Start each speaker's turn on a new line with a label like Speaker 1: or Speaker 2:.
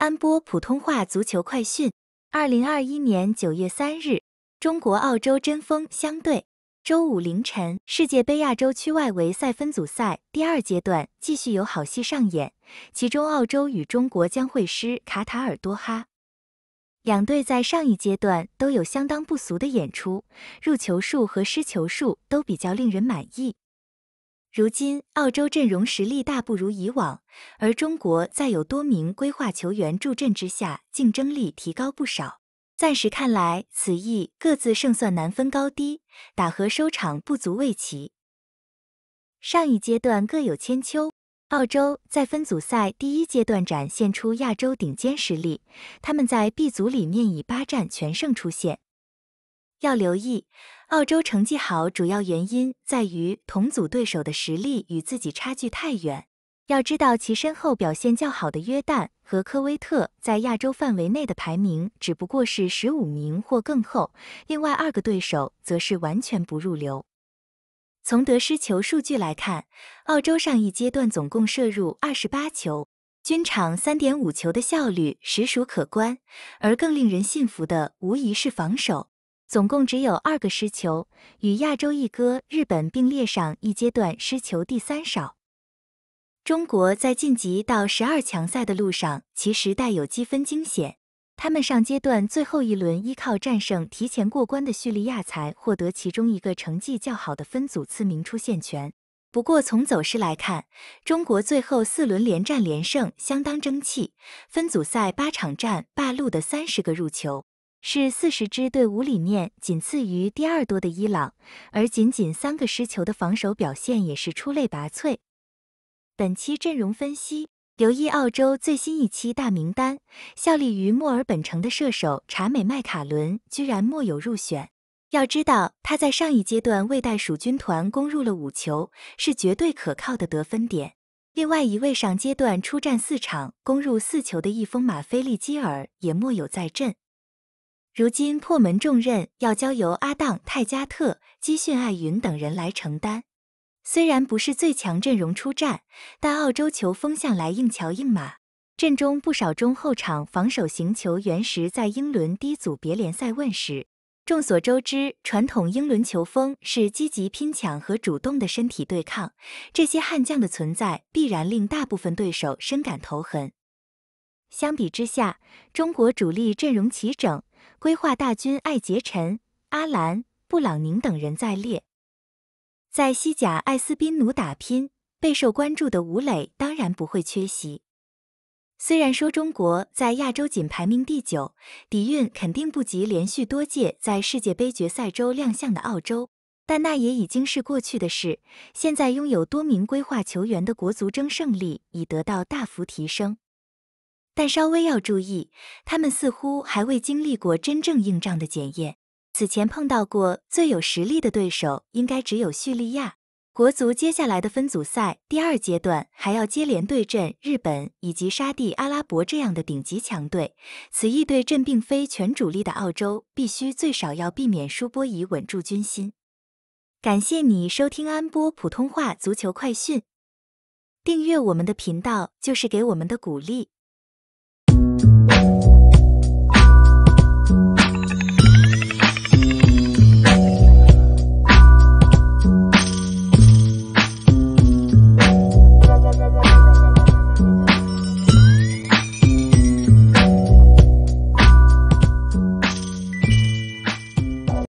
Speaker 1: 安播普通话足球快讯：二零二一年九月三日，中国、澳洲针锋相对。周五凌晨，世界杯亚洲区外围赛分组赛第二阶段继续有好戏上演，其中澳洲与中国将会师卡塔尔多哈。两队在上一阶段都有相当不俗的演出，入球数和失球数都比较令人满意。如今澳洲阵容实力大不如以往，而中国在有多名规划球员助阵之下，竞争力提高不少。暂时看来，此役各自胜算难分高低，打和收场不足为奇。上一阶段各有千秋，澳洲在分组赛第一阶段展现出亚洲顶尖实力，他们在 B 组里面以八战全胜出现。要留意，澳洲成绩好，主要原因在于同组对手的实力与自己差距太远。要知道，其身后表现较好的约旦和科威特在亚洲范围内的排名只不过是十五名或更后，另外二个对手则是完全不入流。从得失球数据来看，澳洲上一阶段总共射入二十八球，均场三点五球的效率实属可观，而更令人信服的无疑是防守。总共只有二个失球，与亚洲一哥日本并列上一阶段失球第三少。中国在晋级到十二强赛的路上，其实带有积分惊险。他们上阶段最后一轮依靠战胜提前过关的叙利亚，才获得其中一个成绩较好的分组次名出线权。不过从走势来看，中国最后四轮连战连胜，相当争气。分组赛八场战败露的三十个入球。是四十支队伍里面仅次于第二多的伊朗，而仅仅三个失球的防守表现也是出类拔萃。本期阵容分析，留意澳洲最新一期大名单，效力于墨尔本城的射手查美麦卡伦居然没有入选。要知道他在上一阶段为袋鼠军团攻入了五球，是绝对可靠的得分点。另外一位上阶段出战四场攻入四球的一锋马菲利基尔也莫有在阵。如今破门重任要交由阿当、泰加特、基逊、艾云等人来承担。虽然不是最强阵容出战，但澳洲球风向来硬桥硬马，阵中不少中后场防守型球员时在英伦低组别联赛问时。众所周知，传统英伦球风是积极拼抢和主动的身体对抗，这些悍将的存在必然令大部分对手深感头痕。相比之下，中国主力阵容齐整。规划大军艾杰臣、阿兰、布朗宁等人在列，在西甲艾斯宾奴打拼、备受关注的吴磊当然不会缺席。虽然说中国在亚洲仅排名第九，底蕴肯定不及连续多届在世界杯决赛周亮相的澳洲，但那也已经是过去的事。现在拥有多名规划球员的国足争胜利已得到大幅提升。但稍微要注意，他们似乎还未经历过真正硬仗的检验。此前碰到过最有实力的对手，应该只有叙利亚。国足接下来的分组赛第二阶段，还要接连对阵日本以及沙地阿拉伯这样的顶级强队。此役对阵并非全主力的澳洲，必须最少要避免输波以稳住军心。感谢你收听安波普通话足球快讯，订阅我们的频道就是给我们的鼓励。